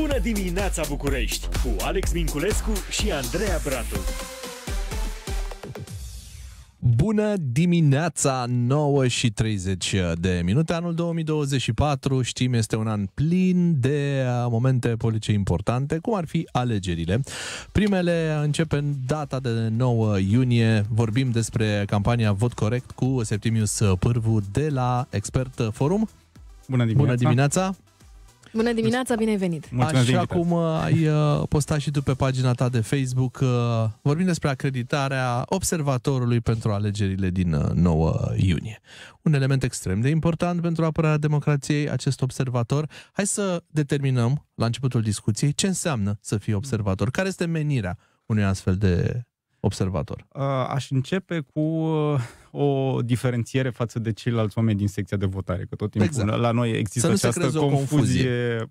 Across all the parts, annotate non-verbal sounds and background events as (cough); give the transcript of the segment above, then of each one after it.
Bună dimineața București cu Alex Minculescu și Andreea Bratu. Bună dimineața, 9 și 30 de minute. Anul 2024, știm, este un an plin de momente politice importante, cum ar fi alegerile. Primele începe în data de 9 iunie. Vorbim despre campania Vot Corect cu Septimius Pârvu de la Expert Forum. Bună dimineața! Bună dimineața! Bună dimineața, bine ai venit! Mulțumesc Așa cum uh, ai uh, postat și tu pe pagina ta de Facebook, uh, vorbim despre acreditarea observatorului pentru alegerile din 9 iunie. Un element extrem de important pentru apărarea democrației, acest observator. Hai să determinăm, la începutul discuției, ce înseamnă să fii observator, care este menirea unui astfel de observator? Aș începe cu o diferențiere față de ceilalți oameni din secția de votare, că tot timpul exact. la noi există această confuzie,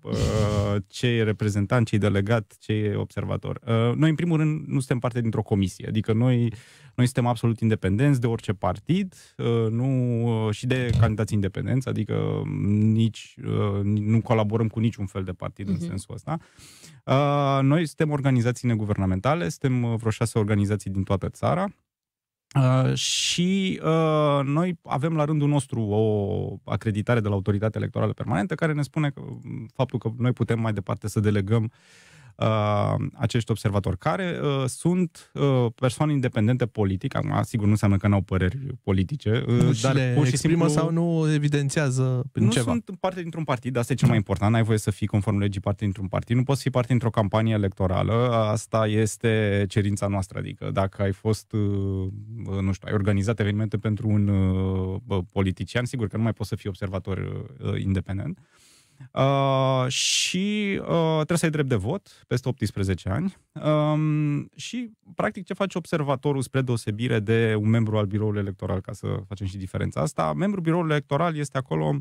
confuzie. Uh, ce e reprezentant, ce e delegat, ce e observator. Uh, noi, în primul rând, nu suntem parte dintr-o comisie, adică noi, noi suntem absolut independenți de orice partid uh, nu, și de candidați independenți, adică nici, nu colaborăm cu niciun fel de partid uh-huh. în mhm. sensul ăsta. Noi suntem organizații neguvernamentale, suntem vreo șase organizații din toată țara, Uh, și uh, noi avem la rândul nostru o acreditare de la Autoritatea Electorală Permanentă care ne spune că mm, faptul că noi putem mai departe să delegăm uh, Uh, acești observatori, care uh, sunt uh, persoane independente politic, acum sigur nu înseamnă că n-au păreri politice, uh, nu dar pur și simplu... sau nu evidențiază prin nu ceva. Nu sunt parte dintr-un partid, asta e cel mai important, n-ai voie să fii conform legii parte dintr-un partid, nu poți fi parte dintr-o campanie electorală, asta este cerința noastră, adică dacă ai fost, uh, nu știu, ai organizat evenimente pentru un uh, politician, sigur că nu mai poți să fii observator uh, independent. Uh, Uh, și uh, trebuie să ai drept de vot peste 18 ani um, și, practic, ce face observatorul spre deosebire de un membru al biroului electoral, ca să facem și diferența asta, membrul biroului electoral este acolo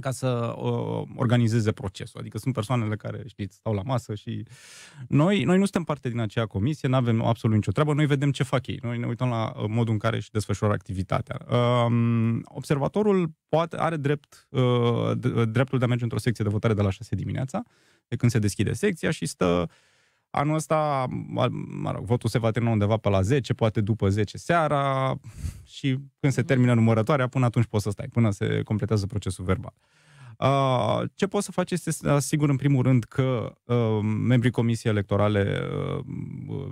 ca să uh, organizeze procesul. Adică sunt persoanele care, știți, stau la masă și noi, noi nu suntem parte din acea comisie, nu avem absolut nicio treabă, noi vedem ce fac ei, noi ne uităm la uh, modul în care își desfășoară activitatea. Uh, observatorul poate, are drept, uh, dreptul de a merge într-o secție de votare de la 6 dimineața, de când se deschide secția și stă uh, Anul ăsta, mă rog, votul se va termina undeva pe la 10, poate după 10 seara și când se termină numărătoarea, până atunci poți să stai, până se completează procesul verbal. Uh, ce pot să faci este să asigur în primul rând că ă, membrii Comisiei Electorale ă,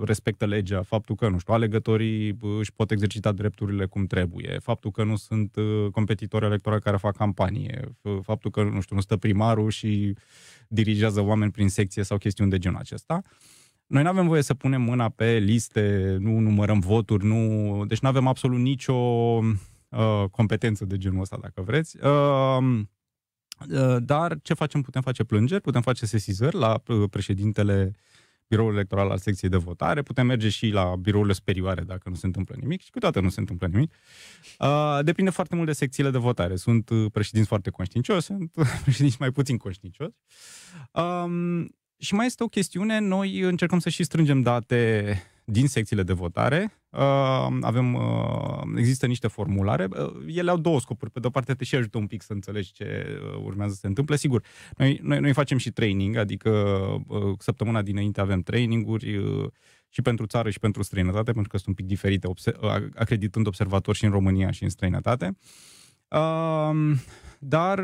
respectă legea, faptul că, nu știu, alegătorii își pot exercita drepturile cum trebuie, faptul că nu sunt ă, competitori electorali care fac campanie, faptul că, nu știu, nu stă primarul și dirigează oameni prin secție sau chestiuni de genul acesta. Noi nu avem voie să punem mâna pe liste, nu numărăm voturi, nu... deci nu avem absolut nicio uh, competență de genul ăsta, dacă vreți. Uh, Ă, dar ce facem? Putem face plângeri, putem face sesizări la președintele biroul electoral al secției de votare, putem merge și la birourile superioare dacă nu se întâmplă nimic și câteodată nu se întâmplă nimic. Ă, depinde foarte mult de secțiile de votare. Sunt ă, președinți foarte conștiincioși, sunt (laughs) președinți mai puțin conștiincioși. și mai este o chestiune, noi încercăm să și strângem date din secțiile de votare. Uh, avem, uh, există niște formulare. Uh, ele au două scopuri. Pe de-o parte te și ajută un pic să înțelegi ce urmează să se întâmple. Sigur, noi, noi, noi facem și training, adică săptămâna dinainte avem traininguri și pentru țară și pentru străinătate, pentru că sunt un pic diferite, acreditând observatori și în România și în străinătate. Dar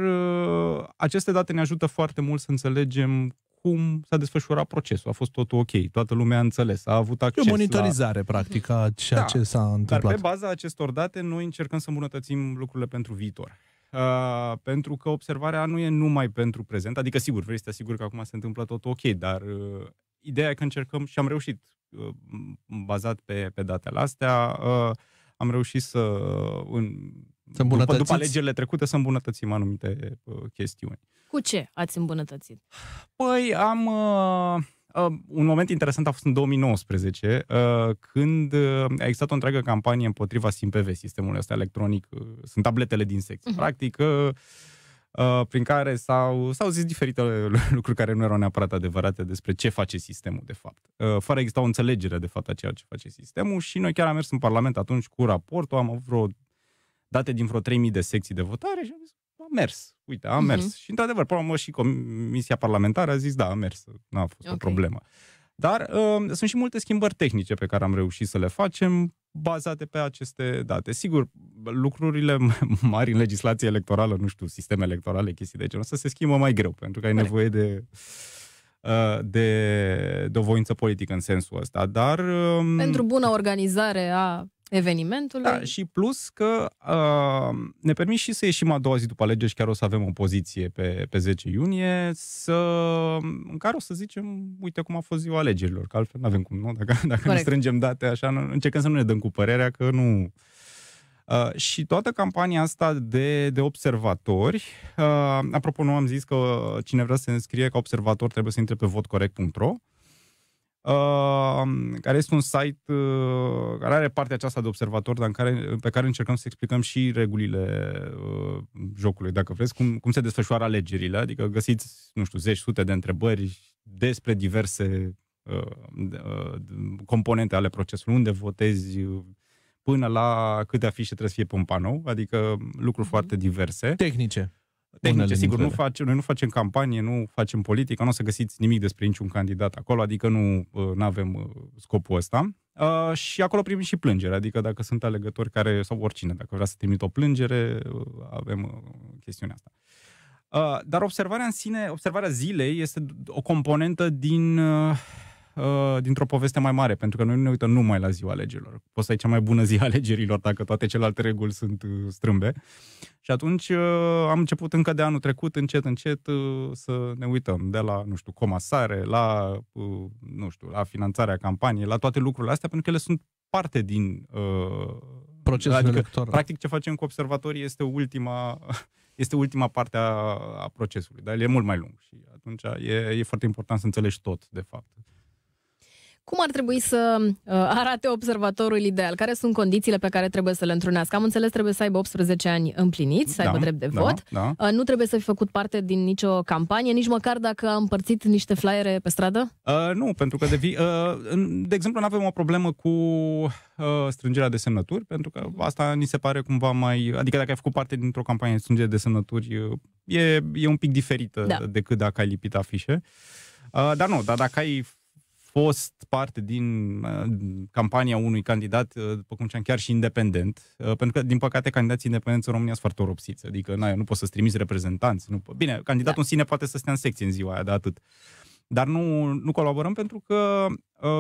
aceste date ne ajută foarte mult să înțelegem cum s-a desfășurat procesul. A fost totul ok, toată lumea a înțeles, a avut acces E o monitorizare, la... practic, a ceea da, ce s-a întâmplat. Dar pe baza acestor date, noi încercăm să îmbunătățim lucrurile pentru viitor. Uh, pentru că observarea nu e numai pentru prezent, adică sigur, vrei să te asiguri că acum se întâmplă tot ok, dar uh, ideea e că încercăm și am reușit, uh, bazat pe, pe datele astea, uh, am reușit să, în, să după, după alegerile trecute să îmbunătățim anumite uh, chestiuni. Cu ce ați îmbunătățit? Păi am... Uh, Uh, un moment interesant a fost în 2019, uh, când uh, a existat o întreagă campanie împotriva SimPV, sistemul ăsta electronic, uh, sunt tabletele din sex, uh-huh. Mhm. practic, uh, uh, prin care s-au, s-au zis diferite (laughs) lucruri care nu erau neapărat adevărate despre ce face sistemul, de fapt. Uh, fără exista o înțelegere, de fapt, a ceea ce face sistemul și noi chiar am mers în Parlament atunci cu raportul, am avut vreo date din vreo 3000 de secții de votare și am zis, a mers, uite, a Uh-huh. Și într-adevăr, până la urmă și comisia parlamentară a zis, da, a mers, n-a fost okay. o problemă. Dar uh, sunt și multe schimbări tehnice pe care am reușit să le facem bazate pe aceste date. Sigur, lucrurile (laughs) mari în legislație electorală, nu știu, sisteme electorale, chestii de genul ăsta, se schimbă mai greu, pentru că ai nevoie de, uh, de, de o voință politică în sensul ăsta. Dar... Um, pentru bună organizare a evenimentului. Da, și plus că uh, ne permis și să ieșim a doua zi după alegeri și chiar o să avem o poziție pe, pe 10 iunie, să, în care o să zicem, uite cum a fost ziua alegerilor, că altfel nu avem cum, nu? Dacă, dacă nu ne strângem date așa, încercăm să nu ne dăm cu părerea că nu... Uh, și toată campania asta de, de observatori, uh, apropo, nu am zis că cine vrea să se înscrie ca observator trebuie să intre pe votcorect.ro, Uh, care este un site uh, care are partea aceasta de observator, dar în care, pe care încercăm să explicăm și regulile uh, jocului, dacă vreți, cum, cum se desfășoară alegerile, adică găsiți, nu știu, zeci, sute de întrebări despre diverse componente ale procesului, unde votezi, până la câte afișe trebuie să fie pe un panou, adică lucruri mm-hmm. foarte diverse. Tehnice tehnice, sigur, nu facem, noi nu facem campanie, nu facem politică, nu o să găsiți nimic despre niciun candidat acolo, adică nu uh, avem uh, scopul ăsta. Uh, și acolo primim și plângere, adică dacă sunt alegători care, sau oricine, dacă vrea să trimit o plângere, uh, avem chestiunea asta. Uh, dar observarea în sine, observarea zilei este o componentă din uh, Uh, dintr-o poveste mai mare, pentru că noi nu ne uităm numai la ziua alegerilor. Poți să ai cea mai bună zi a alegerilor dacă toate celelalte reguli sunt uh, strâmbe. Și atunci uh, am început încă de anul trecut, încet, încet, să ne uităm de la, nu știu, comasare, la, nu știu, la finanțarea campaniei, la toate lucrurile astea, pentru că ele sunt parte din uh, procesul adică, electoral. Practic ce facem cu observatorii este ultima, (laughs) este ultima parte a, a procesului, dar el e mult mai lung și atunci e, e foarte important să înțelegi tot, de fapt. Cum ar trebui să uh, arate observatorul ideal? Care sunt condițiile pe care trebuie să le întrunească? Am înțeles, trebuie să aibă 18 ani împliniți, să da, aibă drept de da, vot. Da. Uh, nu trebuie să fi făcut parte din nicio campanie, nici măcar dacă a împărțit niște flyere pe stradă? Uh, nu, pentru că, vi- uh, de exemplu, nu avem o problemă cu uh, strângerea de semnături, pentru că asta ni se pare cumva mai... Adică dacă ai făcut parte dintr-o campanie de strângere de semnături, uh, e, e un pic diferită da. decât dacă ai lipit afișe. Uh, dar nu, dar dacă ai fost parte din uh, campania unui candidat, uh, după cum ziceam, chiar și independent, uh, pentru că, din păcate, candidații independenți în România sunt foarte oropsiți, adică na, nu poți să-ți trimiți reprezentanți. Nu po- Bine, candidatul da. în sine poate să stea în secție în ziua aia, dar atât. Dar nu, nu colaborăm pentru că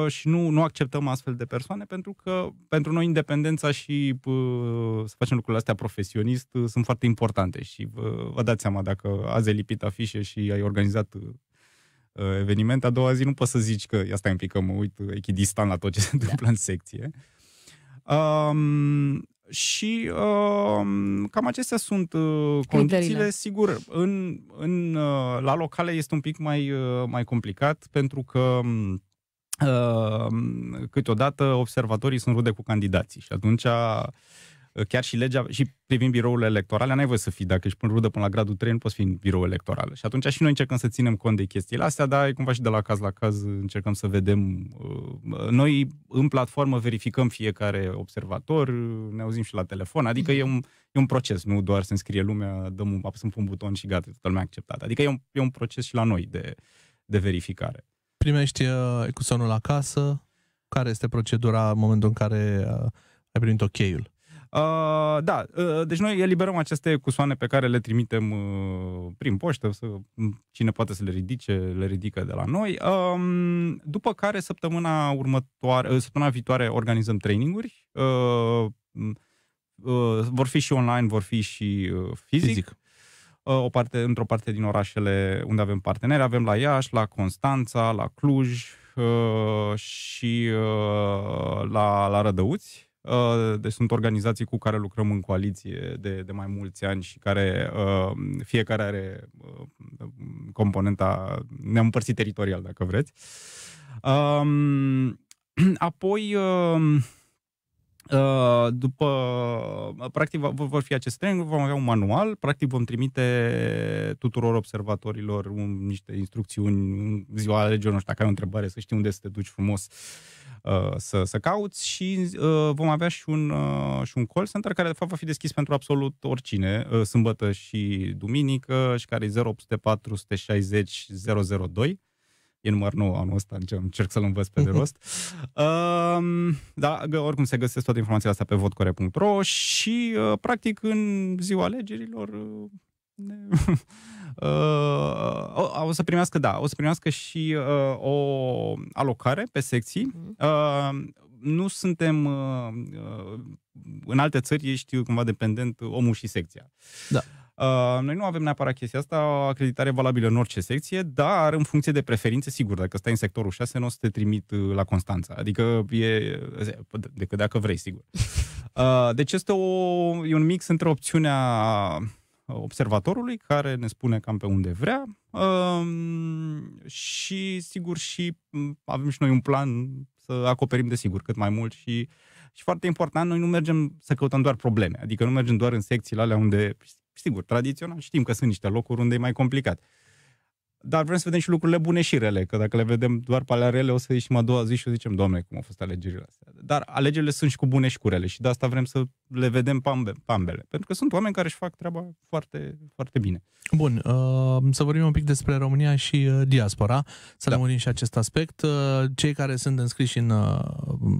și nu, nu acceptăm astfel de persoane pentru că pentru noi independența și să facem lucrurile astea profesionist sunt foarte importante și vă, vă dați seama dacă azi ai lipit afișe și ai organizat Uh, evenimente, a doua zi nu poți să zici că, ia stai un pic că mă uit echidistan la tot ce se da. întâmplă da. în secție. Um, și um, cam acestea sunt uh, condițiile, sigur. În, în, uh, la locale este un pic mai, uh, mai complicat pentru că um, uh, câteodată observatorii sunt rude cu candidații și atunci Ă, chiar și legea, și privind birourile electorale, n-ai voie să fii, dacă ești până rudă până la gradul 3, nu poți fi în birou electoral. Și atunci și noi încercăm să ținem cont de chestiile astea, dar e cumva și de la caz la caz încercăm să vedem. Ă, ă, noi în platformă verificăm fiecare observator, ne auzim și la telefon, adică e un, e un proces, nu doar se înscrie lumea, dăm un, apăsăm un buton și gata, toată lumea acceptat. Adică e un, e un proces și la noi de, de verificare. Primești ecusonul acasă, care este procedura în momentul în care ai primit ok-ul? Uh, da, uh, deci noi eliberăm aceste cusoane pe care le trimitem uh, prin poștă, să, cine poate să le ridice, le ridică de la noi. Uh, după care săptămâna următoare, uh, săptămâna viitoare organizăm traininguri. Uh, uh, vor fi și online, vor fi și uh, fizic. fizic uh, o parte, într-o parte din orașele unde avem parteneri. Avem la Iași, la Constanța, la Cluj uh, și uh, la, la Rădăuți. Uh, deci sunt organizații cu care lucrăm în coaliție de, de mai mulți ani și care uh, fiecare are uh, componenta, neîmpărțit teritorial, dacă vreți. Um, (clears throat) apoi, um, după, practic, vor fi aceste training, vom avea un manual, practic vom trimite tuturor observatorilor un, niște instrucțiuni în ziua alegerilor, dacă ai o întrebare, să știi unde să te duci frumos. Uh, să, să cauți și uh, vom avea și un, uh, și un call center care de fapt va fi deschis pentru absolut oricine, sâmbătă și duminică și care e 0804 160 002 e număr nou anul ăsta, deci încerc să-l învăț pe de rost. (laughs) um, da, oricum se găsesc toate informațiile astea pe votcore.ro și, uh, practic, în ziua alegerilor, uh, (laughs) uh, o să primească, da, o să primească și uh, o alocare pe secții. Mhm. Uh, nu suntem uh, uh, în alte țări ești cumva dependent omul și secția. Da. Uh, noi nu avem neapărat chestia asta, o acreditare valabilă în orice secție, dar în funcție de preferințe, sigur, dacă stai în sectorul 6, nu o să te trimit uh, la Constanța. Adică e, decât dacă vrei, sigur. (laughs) Uh, deci este o, e un mix între opțiunea observatorului, care ne spune cam pe unde vrea și, sigur, și avem și noi un plan să acoperim, desigur, cât mai mult și, și foarte important, noi nu mergem să căutăm doar probleme, adică nu mergem doar în secțiile alea unde, sigur, tradițional, știm că sunt niște locuri unde e mai complicat. Dar vrem să vedem și lucrurile bune și rele, că dacă le vedem doar pe alea rele, o să ieșim a doua zi și o zicem, doamne, cum au fost alegerile astea. Dar alegerile sunt și cu bune și cu rele și de asta vrem să le vedem pe ambele. Pentru că sunt oameni care își fac treaba foarte, foarte bine. Bun, uh, să vorbim un pic despre România și uh, diaspora, să da. lămurim și acest aspect. Uh, cei care sunt înscriși în uh,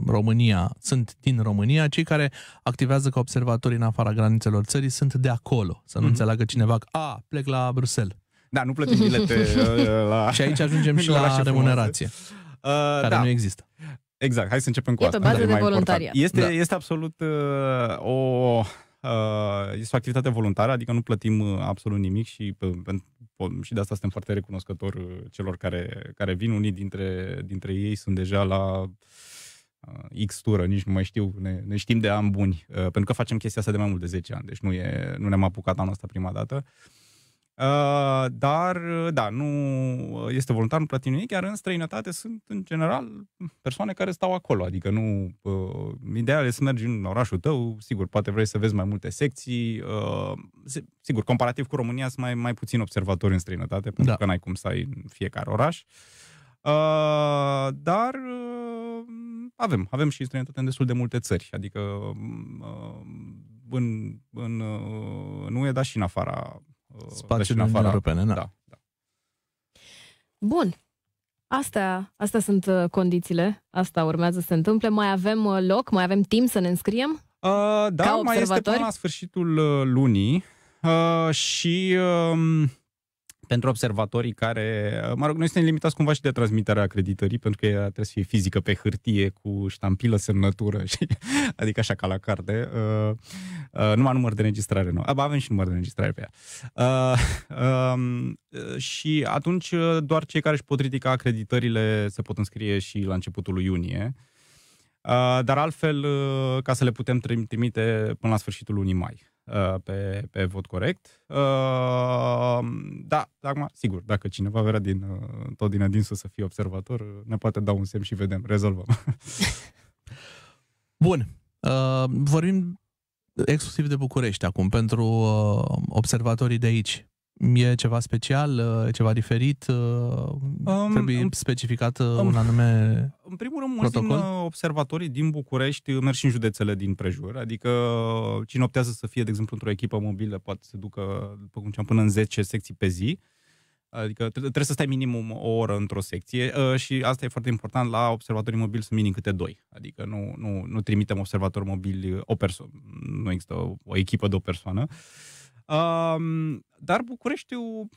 România sunt din România, cei care activează ca observatori în afara granițelor țării sunt de acolo. Să nu mm-hmm. înțeleagă cineva că, a, plec la Bruxelles. Da, nu plătim bilete (laughs) uh, la... Și aici ajungem (laughs) și la remunerație, uh, care da. nu există. Exact, hai să începem cu e asta. E pe bază de voluntariat. Este, da. este absolut uh, o... Uh, este o activitate voluntară, adică nu plătim uh, absolut nimic și, pe, uh, pe, și de asta suntem foarte recunoscători celor care, care vin. Unii dintre, dintre ei sunt deja la uh, X tură, nici nu mai știu, ne, ne știm de ani buni, uh, pentru că facem chestia asta de mai mult de 10 ani, deci nu, e, nu ne-am apucat anul ăsta prima dată. Uh, Uh, dar, uh, da, nu uh, este voluntar, nu plătim nimic, iar în străinătate sunt, în general, persoane care stau acolo. Adică nu... Uh, ideal e să mergi în orașul tău, sigur, poate vrei să vezi mai multe secții. Uh, sigur, comparativ cu România, sunt mai, mai puțin observatori în străinătate, da. pentru că n-ai cum să ai în fiecare oraș. Uh, dar uh, avem, avem și străinătate în destul de multe țări, adică mm, uh, în, în, nu e, dar și în afara Uh, spațiul deci în afara europene. Da. da, da. Bun. Astea, astea sunt uh, condițiile, asta urmează să se întâmple. Mai avem uh, loc, mai avem timp să ne înscriem? Uh, da, mai este până la sfârșitul lunii uh, și uh, pentru observatorii care, mă rog, noi suntem limitați cumva și de transmiterea acreditării, pentru că ea trebuie să fie fizică pe hârtie, cu ștampilă, semnătură, și, (laughs) adică așa ca la carte. Uh, uh, numai număr de înregistrare nu. Aba, avem și număr de înregistrare pe ea. Uh, um, uh, și atunci uh, doar cei care își pot ridica acreditările se pot înscrie și la începutul lui iunie. Uh, dar altfel, uh, ca să le putem trimite până la sfârșitul lunii mai. Uh, pe, pe vot corect. Uh, da, acum, sigur, dacă cineva vrea din, uh, tot din adinsul să fie observator, ne poate da un semn și vedem, rezolvăm. (laughs) Bun. Vorbim exclusiv de București acum, pentru observatorii de aici. E ceva special, ceva diferit? Um, Trebuie specificat um, un anume În primul rând, mulți din uh, observatorii din București merg și în județele din prejur. Adică uh, cine optează să fie, de exemplu, într-o echipă mobilă, poate să ducă, după cum ceam, până în 10 secții pe zi. Adică trebuie să stai minimum o oră într-o secție uh, și asta e foarte important, la observatorii mobili sunt minim câte doi. Adică nu, nu, nu trimitem observatori mobili o persoană, nu există o, o echipă de o persoană. Uh, Um, dar Bucureștiul,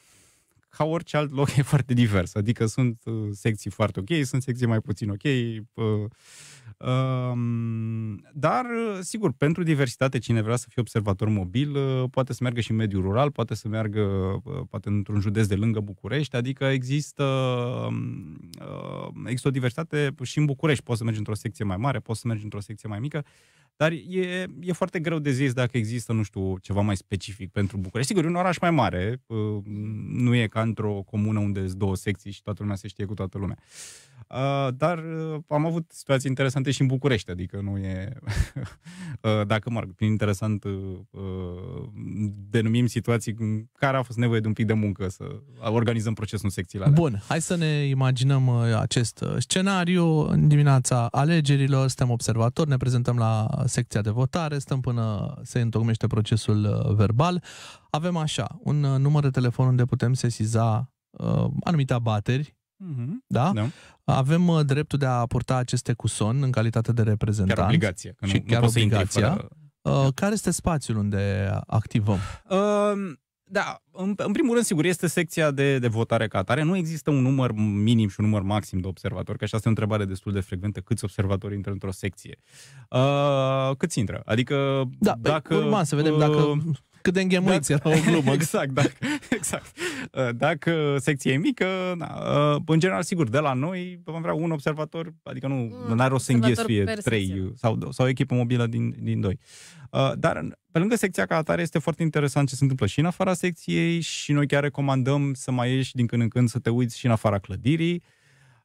ca orice alt loc, (laughs) e foarte divers. Adică sunt uh, secții foarte ok, sunt secții mai puțin ok, uh, dar, sigur, pentru diversitate, cine vrea să fie observator mobil, poate să meargă și în mediul rural, poate să meargă poate într-un județ de lângă București, adică există, există o diversitate și în București. Poți să mergi într-o secție mai mare, poți să mergi într-o secție mai mică, dar e, e foarte greu de zis dacă există, nu știu, ceva mai specific pentru București. Sigur, e un oraș mai mare, uh, nu e ca într-o comună unde sunt două secții și toată lumea se știe cu toată lumea. Uh, Uh, dar uh, am avut situații interesante și în București, adică nu e, (laughs) uh, dacă mă prin interesant denumim situații în care a fost nevoie de un pic de muncă să organizăm procesul în secțiile alea. Bun, hai să ne imaginăm acest scenariu. În dimineața alegerilor suntem observatori, ne prezentăm la secția de votare, stăm până se întocmește procesul verbal. Avem așa, un număr de telefon unde putem sesiza anumite abateri Mm-hmm. Da? da? Avem uh, dreptul de a purta aceste son în calitate de reprezentant. Chiar obligație. Că nu, și nu chiar nu obligația. Fără... Uh, care este spațiul unde activăm? Uh, da, în, în primul rând, sigur, este secția de, de votare ca atare. Nu există un număr minim și un număr maxim de observatori, că așa este o întrebare destul de frecventă. Câți observatori intră într-o secție? Uh, câți intră? Adică, da, păi, dacă... Urma să vedem dacă... Uh, cât de înghemuiți da. era o glumă. (laughs) exact, da. exact. Uh, dacă, exact. Dacă secția e mică, na, uh, în general, sigur, de la noi vom vrea un observator, adică nu mm, are o să înghesuie trei sau, sau echipă mobilă din, din doi. Uh, dar pe lângă secția ca atare este foarte interesant ce se întâmplă și în afara secției și noi chiar recomandăm să mai ieși din când în când să te uiți și în afara clădirii.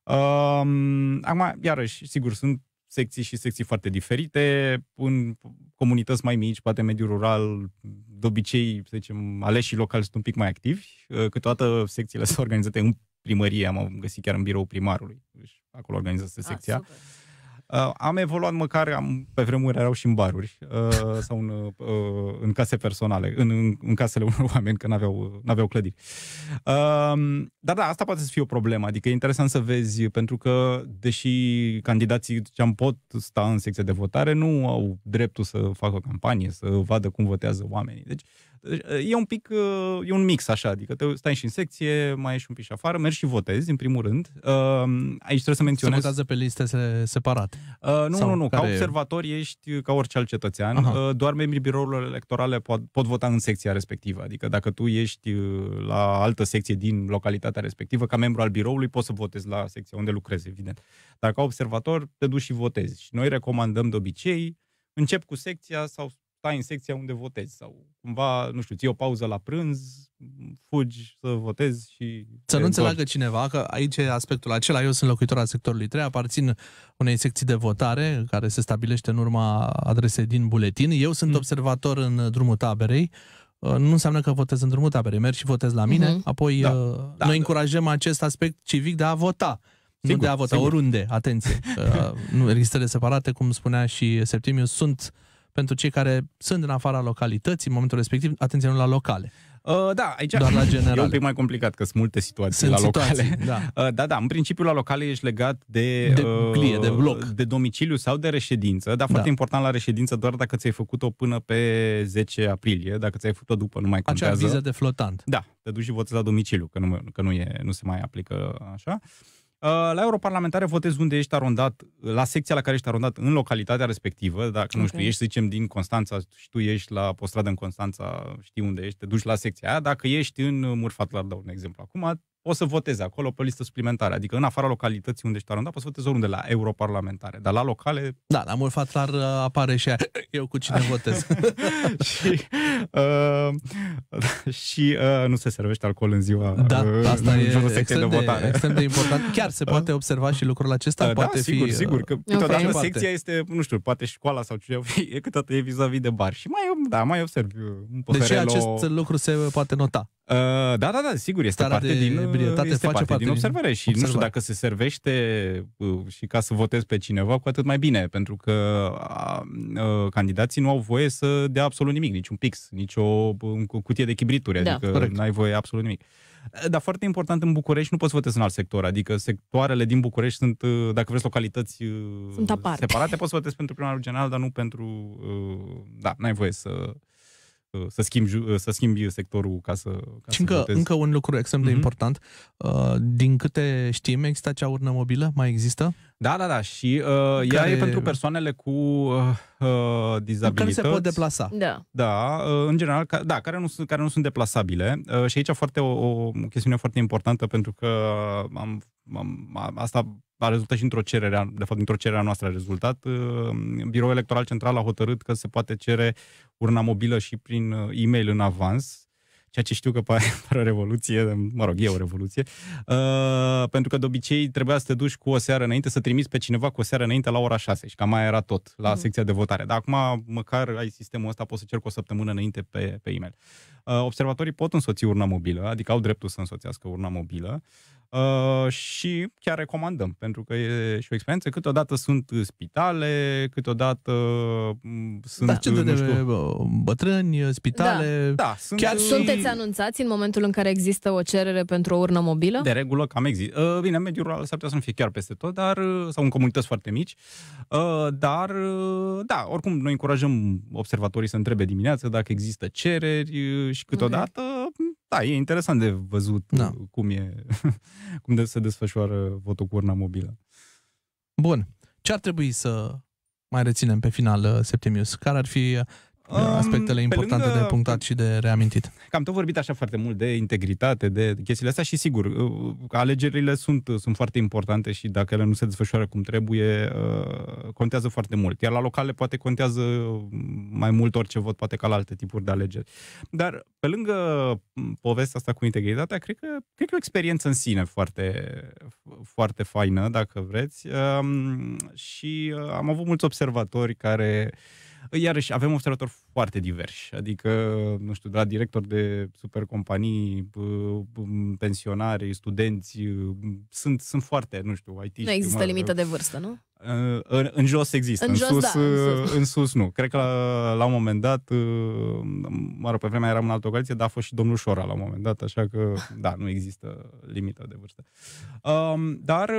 Um, acum, iarăși, sigur, sunt secții și secții foarte diferite. În comunități mai mici, poate mediul rural de obicei, să zicem, aleșii locali sunt un pic mai activi, uh, câteodată secțiile sunt (laughs) organizate în primărie, am găsit chiar în birou primarului, deci acolo organizează ah, secția. A, super. Uh, am evoluat măcar, am, pe vremuri erau și în baruri uh, sau în, uh, în case personale, în, în, în casele (laughs) unor oameni, că n-aveau, n-aveau clădiri. Uh, dar da, asta poate să fie o problemă, adică e interesant să vezi, pentru că deși candidații ce pot sta în secția de votare, nu au dreptul să facă campanie, să vadă cum votează oamenii. Deci E un pic, e un mix așa, adică te stai și în secție, mai ieși un pic și afară, mergi și votezi, în primul rând. Aici trebuie să menționez... Se votează pe liste separat? Uh, nu, Sau nu, nu, ca observator ești ca orice alt cetățean, Aha. Uh, doar membrii birourilor electorale pot, pot vota în secția respectivă, adică dacă tu ești uh, la altă secție din localitatea respectivă, ca membru al biroului poți să votezi la secția unde lucrezi, evident. Dar ca observator te duci și votezi. Și noi recomandăm de obicei, încep cu secția sau stai în secția unde votezi sau cumva, nu știu, ții o pauză la prânz, fugi să votezi și... Să nu înțeleagă cineva că aici e aspectul acela. Eu sunt locuitor al sectorului 3, aparțin unei secții de votare care se stabilește în urma adresei din buletin. Eu sunt mm. observator în drumul taberei, uh, nu înseamnă că votez în drumul taberei, mergi și votez la mine, Mm-hmm. apoi da, uh, da, noi da. încurajăm acest aspect civic de a vota. Sigur, nu de a vota sigur. oriunde, atenție. Uh, (laughs) nu, registrele separate, cum spunea și Septimius, sunt uh, pentru cei care sunt în afara localității în momentul respectiv, atenție nu la locale. Uh, da, aici Doar la general. e un pic mai complicat, că sunt multe situații sunt la locale. Situații, (laughs) da. Uh, da, da, în principiu la locale ești legat de, de uh, glie, uh, de bloc. De domiciliu sau de reședință, dar da. foarte important la reședință doar dacă ți-ai făcut-o până pe 10 aprilie, dacă ți-ai făcut-o după, nu mai contează. Acea viză de flotant. Da, te duci și votezi la domiciliu, că nu, că nu, e, nu se mai aplică așa. Uh, Uh, la europarlamentare votezi unde ești arondat, la secția la care ești arondat în localitatea respectivă, dacă okay. nu știu, ești, să zicem, din Constanța și tu ești la postradă în Constanța, știi unde ești, te duci la secția aia, dacă ești în Murfatlar, dau un exemplu acum, o să votezi acolo pe listă suplimentară. Adică în afara localității unde ești arondat, poți să votezi oriunde la europarlamentare, dar la locale... Da, la mult fatlar uh, apare și aia. eu cu cine (laughs) votez. (laughs) și uh, și uh, nu se servește alcool în ziua da, uh, asta în e extrem de, de extrem de important. (laughs) Chiar se poate observa și lucrul acesta. Uh, poate da, sigur, fi, uh, sigur, că câteodată okay. secția este, nu știu, poate școala sau ce e câteodată e vis-a-vis de bar. Și mai, da, mai observ uh, un Deci acest lucru se poate nota. Uh, da, da, da, sigur, este Starea parte, de din, ebrietate este face parte din observare și observare. nu știu dacă se servește uh, și ca să votez pe cineva, cu atât mai bine, pentru că a, uh, candidații nu au voie să dea absolut nimic, nici un pix, nici o cutie de chibrituri, da. adică Nu ai voie absolut nimic. Dar foarte important, în București nu poți să în alt sector, adică sectoarele din București sunt, dacă vreți, localități sunt separate, poți să votezi pentru primarul general, dar nu pentru... Da, n-ai voie să Uh, să schimbi, uh, să schimbi sectorul ca să. Ca și să încă, încă un lucru extrem de mm-hmm. important. Uh, din câte știm, există acea urnă mobilă? Mai există? Da, da, da. Și uh, care... ea e pentru persoanele cu uh, dizabilități. Care se pot deplasa. Da. Da, uh, în general, ca, da, care nu sunt, care nu sunt deplasabile. Uh, și aici foarte o, o chestiune foarte importantă pentru că am asta a rezultat și într-o cerere, de fapt, într-o cerere a noastră a rezultat. Ă, Biroul Electoral Central a hotărât că se poate cere urna mobilă și prin ă, e-mail în avans, ceea ce știu că (laughs) pare, o revoluție, mă rog, e o revoluție, ă, pentru că de obicei trebuia să te duci cu o seară înainte, să trimiți pe cineva cu o seară înainte la ora 6 și cam mai era tot la mhm. secția de votare. Dar acum măcar ai sistemul ăsta, poți să cer cu o săptămână înainte pe, pe e-mail. observatorii pot însoți urna mobilă, adică au dreptul să însoțească urna mobilă. Uh, Uh, și chiar recomandăm, pentru că e și o experiență. Câteodată sunt spitale, câteodată mm, sunt, da, uh, nu știu... Uh, bătrâni, spitale... Da, da sunt chiar și... Sunteți anunțați în momentul în care există o cerere pentru o urnă mobilă? De regulă cam există. Uh, bine, mediul rural s-ar putea să nu fie chiar peste tot, dar sau în comunități foarte mici, uh, dar da, oricum noi încurajăm observatorii să întrebe dimineața dacă există cereri și câteodată okay mm, da, e interesant de văzut da. cum, e, (laughs) cum se desfășoară votul cu urna mobilă. Bun. Ce ar trebui să mai reținem pe final, uh, Septimius? Care ar fi aspectele importante lângă, de punctat și de reamintit. Cam tot vorbit așa foarte mult de integritate, de chestiile astea și sigur, uh, alegerile sunt, uh, sunt foarte importante și dacă ele nu se desfășoară cum trebuie, uh, contează foarte mult. Iar la locale poate contează mm, mai mult orice vot, poate ca la alte tipuri de alegeri. Dar pe lângă mm, povestea asta cu integritatea, cred că, cred că e o experiență în sine foarte, foarte faină, dacă vreți. Um, și am avut mulți observatori care uh, iarăși avem observatori foarte diversi, adică, nu știu, de la director de supercompanii, pensionari, studenți, sunt, sunt foarte, nu știu, IT. Nu există mă, limită de vârstă, nu? Ă, în, în jos există, în, în, jos, sus, da, în, sus. în sus nu. Cred că la, la un moment dat, ă, mă rog, pe vremea eram în altă coaliție, dar a fost și domnul Șora la un moment dat, așa că, da, nu există limită de vârstă. Dar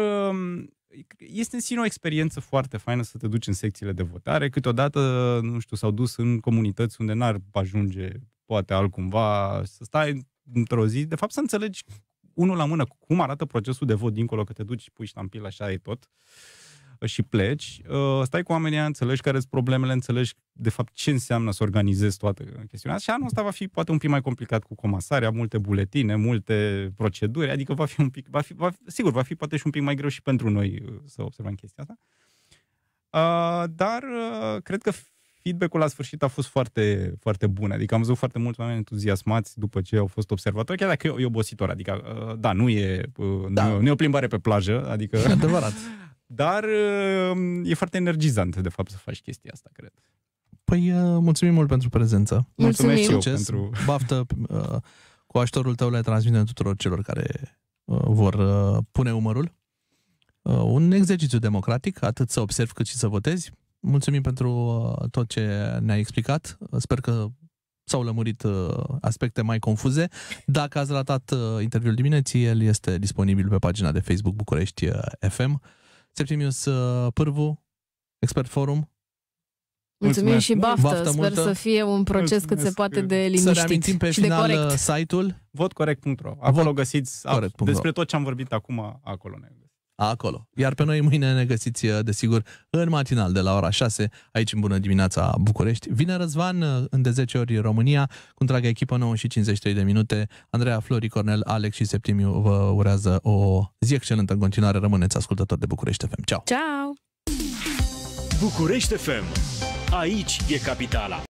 este în sine o experiență foarte faină să te duci în secțiile de votare. Câteodată, nu știu, s-au dus în comunități unde n-ar ajunge poate altcumva să stai într-o zi, de fapt să înțelegi unul la mână cum arată procesul de vot dincolo că te duci, pui ștampila, așa e tot. Uh, și pleci, uh, stai cu oamenii, înțelegi care sunt problemele, înțelegi de fapt ce înseamnă să organizezi toată chestiunea și anul ăsta va fi poate un pic mai complicat cu comasarea, multe buletine, multe proceduri, adică va fi un pic, va fi, va, fi, sigur, va fi poate și un pic mai greu și pentru noi uh, să observăm chestia asta. Uh, dar cred că feedback-ul la sfârșit a fost foarte, foarte bun. Adică am văzut foarte mulți oameni entuziasmați după ce au fost observatori, chiar dacă e obositor. Adică, da, nu e, da. Nu, e, nu e o plimbare pe plajă. Adică, adevărat. (laughs) Dar uh, e foarte energizant, de fapt, să faci chestia asta, cred. Păi, uh, mulțumim mult pentru prezență. Mulțumesc Mulțumesc eu pentru... (laughs) Baftă uh, cu ajutorul tău le transmitem tuturor celor care vor pune umărul. Un exercițiu democratic, atât să observi cât și să votezi. Mulțumim pentru tot ce ne-ai explicat. Sper că s-au lămurit aspecte mai confuze. Dacă ați ratat interviul dimineții, el este disponibil pe pagina de Facebook București FM. Septimius Pârvu, Expert Forum. Mulțumim Mulțumesc. și baftă, baftă sper multă. să fie un proces Mulțumesc cât se poate de liniștit Să reamintim pe final site-ul. Votcorect.ro Acolo Vot. găsiți Corect. despre tot ce am vorbit acum, acolo ne am acolo. Iar pe noi mâine ne găsiți, uh, desigur, în matinal de la ora 6, aici în Bună Dimineața București. Vine Răzvan uh, în de 10 ori România, cu întreaga echipă 9 și 53 de minute. Andreea, Flori, Cornel, Alex și Septimiu vă urează o zi excelentă în continuare. Rămâneți ascultători de București FM. Ciao! Ceau! București FM. Aici e capitala.